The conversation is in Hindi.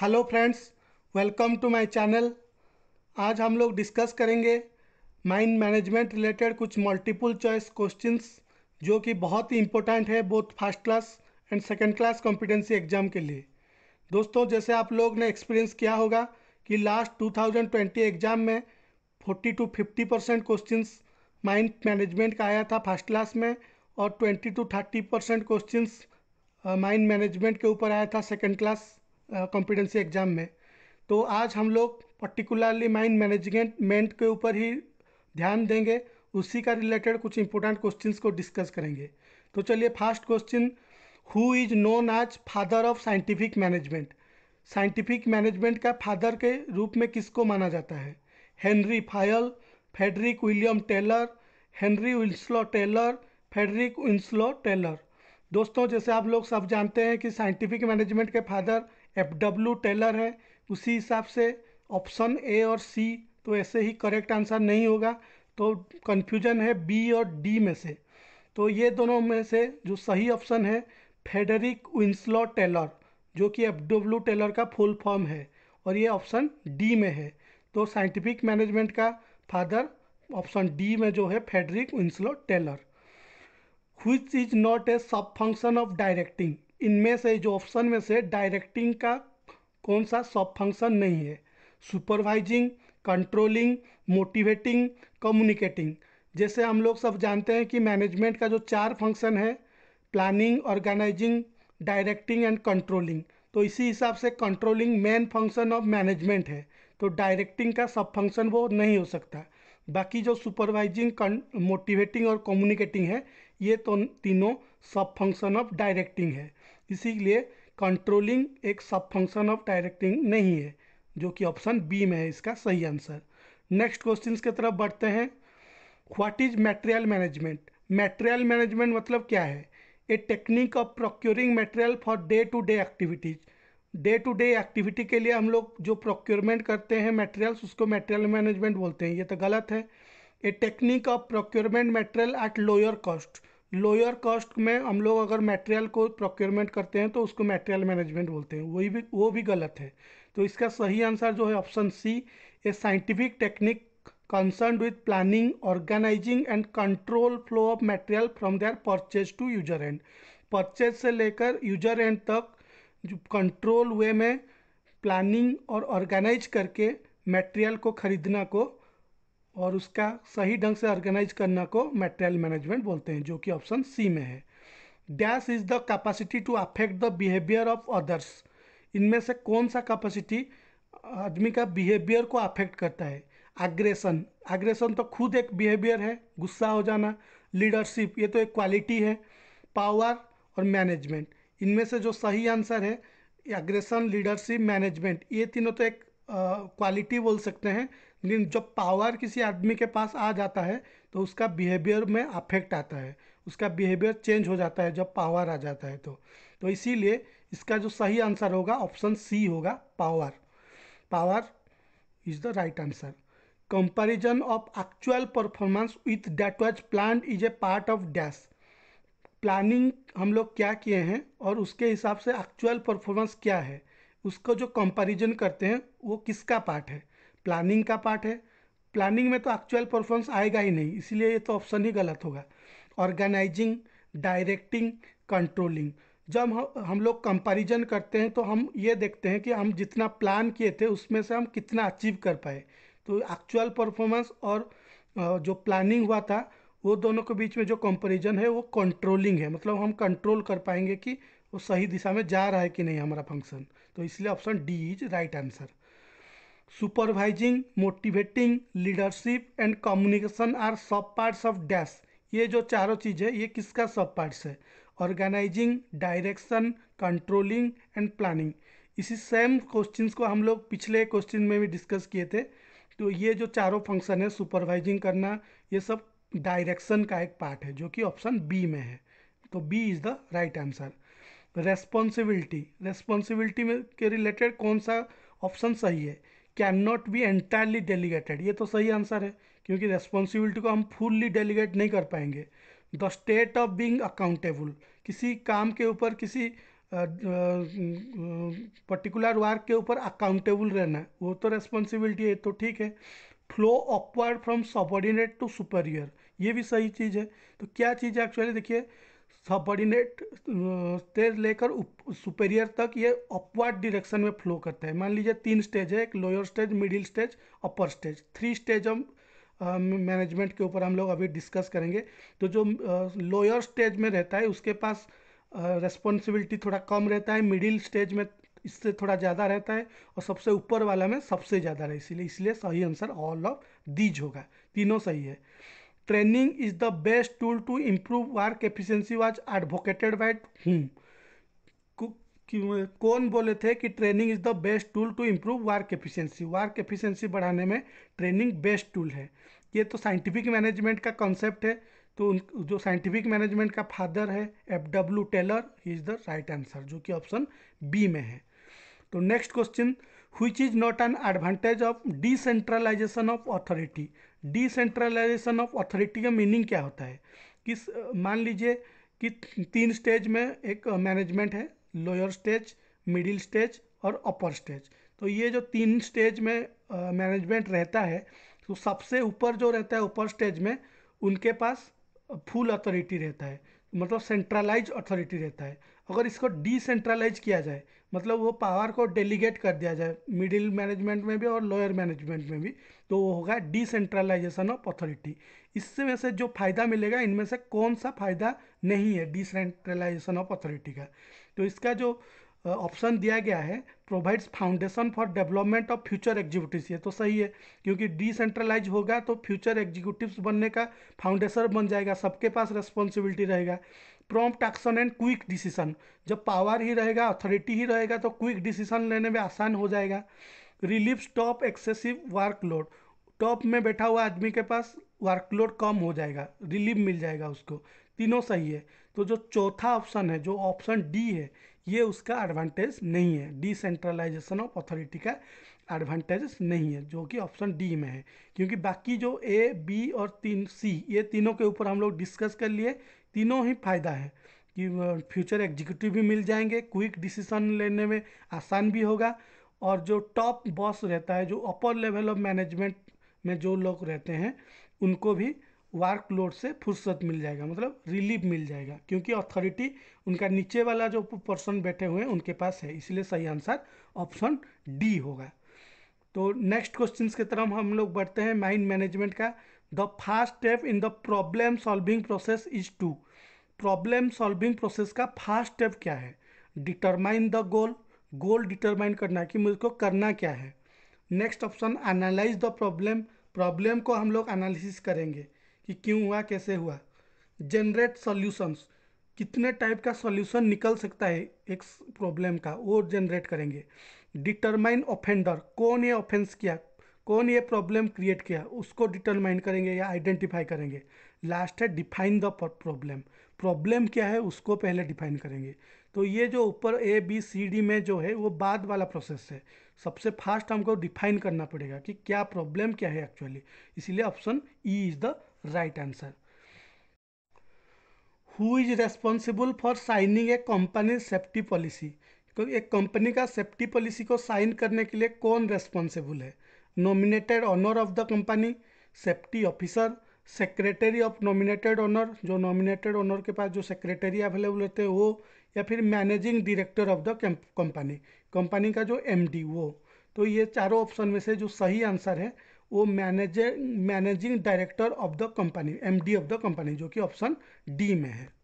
Hello friends welcome to my channel आज हम लोग डिस्कस करेंगे माइंड मैनेजमेंट रिलेटेड कुछ मल्टीपल चॉइस क्वेश्चंस जो कि बहुत ही इम्पोर्टेंट है both first class and second class competency exam के लिए दोस्तों जैसे आप लोग ने एक्सपीरियंस किया होगा कि लास्ट 2020 एग्ज़ाम में 40 to 50 percent question mind management का आया था फर्स्ट क्लास में और 20 to 30 percent question mind management के ऊपर आया था सेकेंड क्लास कॉम्पिटेंसी एग्ज़ाम में तो आज हम लोग पर्टिकुलरली माइंड मैनेजमेंट के ऊपर ही ध्यान देंगे उसी का रिलेटेड कुछ इंपॉर्टेंट क्वेश्चन को डिस्कस करेंगे तो चलिए first question who is known as father of scientific management scientific management का फादर के रूप में किसको माना जाता है Henry Fayol Frederick William Taylor Henry Winslow Taylor Frederick Winslow Taylor दोस्तों जैसे आप लोग सब जानते हैं कि साइंटिफिक मैनेजमेंट के फादर एफ डब्ल्यू टेलर है उसी हिसाब से ऑप्शन ए और सी तो ऐसे ही करेक्ट आंसर नहीं होगा तो कन्फ्यूजन है बी और डी में से तो ये दोनों में से जो सही ऑप्शन है फेडरिक विंस्लॉ टेलर जो कि एफ डब्ल्यू टेलर का फुल फॉर्म है और ये ऑप्शन डी में है तो साइंटिफिक मैनेजमेंट का फादर ऑप्शन डी में जो है Frederick Winslow Taylor who is not a sub function of directing इनमें से जो ऑप्शन में से डायरेक्टिंग का कौन सा सब फंक्शन नहीं है सुपरवाइजिंग कंट्रोलिंग मोटिवेटिंग कम्युनिकेटिंग जैसे हम लोग सब जानते हैं कि मैनेजमेंट का जो चार फंक्शन है planning organising directing and controlling तो इसी हिसाब से controlling main function of management है तो डायरेक्टिंग का सब फंक्शन वो नहीं हो सकता बाकी जो सुपरवाइजिंग मोटिवेटिंग और कम्युनिकेटिंग है ये तो तीनों सब फंक्शन ऑफ डायरेक्टिंग है इसीलिए कंट्रोलिंग एक सब फंक्शन ऑफ डायरेक्टिंग नहीं है जो कि ऑप्शन बी में है इसका सही आंसर नेक्स्ट क्वेश्चन की तरफ बढ़ते हैं what is material management material management मतलब क्या है a technique of procuring material for day to day activities day to day activity के लिए हम लोग जो प्रोक्योरमेंट करते हैं मेटेरियल्स उसको मेटेरियल मैनेजमेंट बोलते हैं ये तो गलत है a technique of procurement material at lower cost lower cost में हम लोग अगर मटेरियल को प्रोक्योरमेंट करते हैं तो उसको मटेरियल मैनेजमेंट बोलते हैं वही भी वो भी गलत है तो इसका सही आंसर जो है option C a scientific technique concern with planning organising and control flow of material from their purchase to user end purchase से लेकर यूजर एंड तक जो कंट्रोल वे में प्लानिंग और ऑर्गेनाइज करके मटेरियल को खरीदना को और उसका सही ढंग से ऑर्गेनाइज करना को मेटेरियल मैनेजमेंट बोलते हैं जो कि ऑप्शन सी में है dash is the capacity to affect the behaviour of others इनमें से कौन सा कैपेसिटी आदमी का बिहेवियर को अफेक्ट करता है एग्रेशन एग्रेशन तो खुद एक बिहेवियर है गुस्सा हो जाना लीडरशिप ये तो एक क्वालिटी है पावर और मैनेजमेंट इनमें से जो सही आंसर है एग्रेशन लीडरशिप मैनेजमेंट ये तीनों तो एक क्वालिटी बोल सकते हैं लेकिन जब पावर किसी आदमी के पास आ जाता है तो उसका बिहेवियर में अफेक्ट आता है उसका बिहेवियर चेंज हो जाता है जब पावर आ जाता है तो तो इसीलिए इसका जो सही आंसर होगा ऑप्शन सी होगा power power is the right answer comparison of actual performance with that was plan is a part of dash planning हम लोग क्या किए हैं और उसके हिसाब से एक्चुअल परफॉर्मेंस क्या है उसको जो कंपैरिजन करते हैं वो किसका पार्ट है प्लानिंग का पार्ट है प्लानिंग में तो एक्चुअल परफॉर्मेंस आएगा ही नहीं इसलिए ये तो ऑप्शन ही गलत होगा ऑर्गेनाइजिंग डायरेक्टिंग कंट्रोलिंग जब हम हम लोग कंपैरिजन करते हैं तो हम ये देखते हैं कि हम जितना प्लान किए थे उसमें से हम कितना अचीव कर पाए तो एक्चुअल परफॉर्मेंस और जो प्लानिंग हुआ था वो दोनों के बीच में जो कंपैरिजन है वो कंट्रोलिंग है मतलब हम कंट्रोल कर पाएंगे कि वो सही दिशा में जा रहा है कि नहीं हमारा फंक्शन तो इसलिए option D is right answer supervising motivating leadership and communication are sub parts of dash ये जो चारों चीज़ है ये किसका सब पार्ट्स है organising direction controlling and planning इसी सेम क्वेश्चंस को हम लोग पिछले क्वेश्चन में भी डिस्कस किए थे तो ये जो चारों फंक्शन है सुपरवाइजिंग करना ये सब डायरेक्शन का एक पार्ट है जो कि ऑप्शन बी में है तो B is the right answer responsibility responsibility में के रिलेटेड कौन सा ऑप्शन सही है can not be entirely delegated ये तो सही आंसर है क्योंकि रेस्पॉन्सिबिलिटी को हम फुल्ली डेलीगेट नहीं कर पाएंगे the state of being accountable किसी काम के ऊपर किसी पर्टिकुलर वर्क के ऊपर अकाउंटेबल रहना वो तो रेस्पॉन्सिबिलिटी है तो ठीक है flow upward from subordinate to superior ये भी सही चीज़ है तो क्या चीज़ है एक्चुअली देखिए सबऑर्डिनेट स्टेज लेकर सुपेरियर तक ये अपवर्ड डिरेक्शन में फ्लो करता है मान लीजिए तीन स्टेज है एक lower stage middle stage upper stage three stage हम मैनेजमेंट के ऊपर हम लोग अभी डिस्कस करेंगे तो जो लोअर स्टेज में रहता है उसके पास रेस्पॉन्सिबिलिटी थोड़ा कम रहता है मिडिल स्टेज में इससे थोड़ा ज़्यादा रहता है और सबसे ऊपर वाला में सबसे ज़्यादा रहे इसीलिए इसलिए सही आंसर ऑल ऑफ दीज होगा तीनों सही है training is the best tool to improve work efficiency was advocated by whom? कौन बोले थे कि training is the best tool to improve work efficiency work efficiency बढ़ाने में ट्रेनिंग बेस्ट टूल है ये तो साइंटिफिक मैनेजमेंट का कॉन्सेप्ट है तो उन जो साइंटिफिक मैनेजमेंट का फादर है F W Taylor is the right answer जो कि ऑप्शन बी में है तो next question which is not an advantage of decentralization of authority decentralisation of authority का मीनिंग क्या होता है कि मान लीजिए कि तीन स्टेज में एक मैनेजमेंट है लोअर स्टेज मिडिल स्टेज और अपर स्टेज तो ये जो तीन स्टेज में मैनेजमेंट रहता है तो सबसे ऊपर जो रहता है ऊपर स्टेज में उनके पास फुल अथॉरिटी रहता है मतलब सेंट्रलाइज अथॉरिटी रहता है अगर इसको डिसेंट्रलाइज किया जाए मतलब वो पावर को डेलीगेट कर दिया जाए मिडिल मैनेजमेंट में भी और लोअर मैनेजमेंट में भी तो वो होगा डिसेंट्रलाइजेशन ऑफ अथॉरिटी इससे में से जो फ़ायदा मिलेगा इनमें से कौन सा फ़ायदा नहीं है डिसेंट्रलाइजेशन ऑफ अथॉरिटी का तो इसका जो ऑप्शन दिया गया है provides foundation for development of future executive ये तो सही है क्योंकि डिसेंट्रलाइज होगा तो फ्यूचर एग्जीक्यूटिव बनने का फाउंडेशन बन जाएगा सबके पास रेस्पॉन्सिबिलिटी रहेगा prompt action and quick decision जब पावर ही रहेगा अथॉरिटी ही रहेगा तो क्विक डिसीजन लेने में आसान हो जाएगा relief top excessive workload top में बैठा हुआ आदमी के पास वर्कलोड कम हो जाएगा रिलीव मिल जाएगा उसको तीनों सही है तो जो चौथा ऑप्शन है जो ऑप्शन डी है ये उसका एडवांटेज नहीं है डिसेंट्रलाइजेशन ऑफ अथॉरिटी का एडवांटेज नहीं है जो कि ऑप्शन डी में है क्योंकि बाकी जो ए बी और तीन सी ये तीनों के ऊपर हम लोग डिस्कस कर लिए तीनों ही फायदा है कि फ्यूचर एग्जीक्यूटिव भी मिल जाएंगे क्विक डिसीजन लेने में आसान भी होगा और जो टॉप बॉस रहता है जो अपर लेवल ऑफ मैनेजमेंट में जो लोग रहते हैं उनको भी वर्कलोड से फुर्सत मिल जाएगा मतलब रिलीफ मिल जाएगा क्योंकि अथॉरिटी उनका नीचे वाला जो पर्सन बैठे हुए हैं उनके पास है इसलिए सही आंसर ऑप्शन डी होगा तो नेक्स्ट क्वेश्चन की तरफ हम लोग बढ़ते हैं माइंड मैनेजमेंट का the first step in the problem solving process is to problem solving process का फास्ट स्टेप क्या है determine the goal goal determine करना है कि मुझको करना क्या है next option analyse the problem problem को हम लोग एनालिसिस करेंगे कि क्यों हुआ कैसे हुआ जनरेट सॉल्यूशंस कितने टाइप का सॉल्यूशन निकल सकता है एक प्रॉब्लम का वो जनरेट करेंगे डिटरमाइन ऑफेंडर कौन ये ऑफेंस किया कौन ये प्रॉब्लम क्रिएट किया उसको डिटरमाइन करेंगे या आइडेंटिफाई करेंगे लास्ट है डिफाइन द प्रॉब्लम प्रॉब्लम क्या है उसको पहले डिफाइन करेंगे तो ये जो ऊपर ए बी सी डी में जो है वो बाद वाला प्रोसेस है सबसे फास्ट हमको डिफाइन करना पड़ेगा कि क्या प्रॉब्लम क्या है एक्चुअली इसीलिए option E is the right answer who is responsible for signing a company safety policy तो एक कंपनी का सेफ्टी पॉलिसी को साइन करने के लिए कौन रेस्पॉन्सिबल है nominated owner of the company safety officer secretary of nominated owner जो नॉमिनेटेड ऑनर के पास जो सेक्रेटरी अवेलेबल होते हैं वो या फिर managing director of the company company का जो एम वो तो ये चारों ऑप्शन में से जो सही आंसर है वो manager managing director of the company MD of the company जो कि ऑप्शन डी में है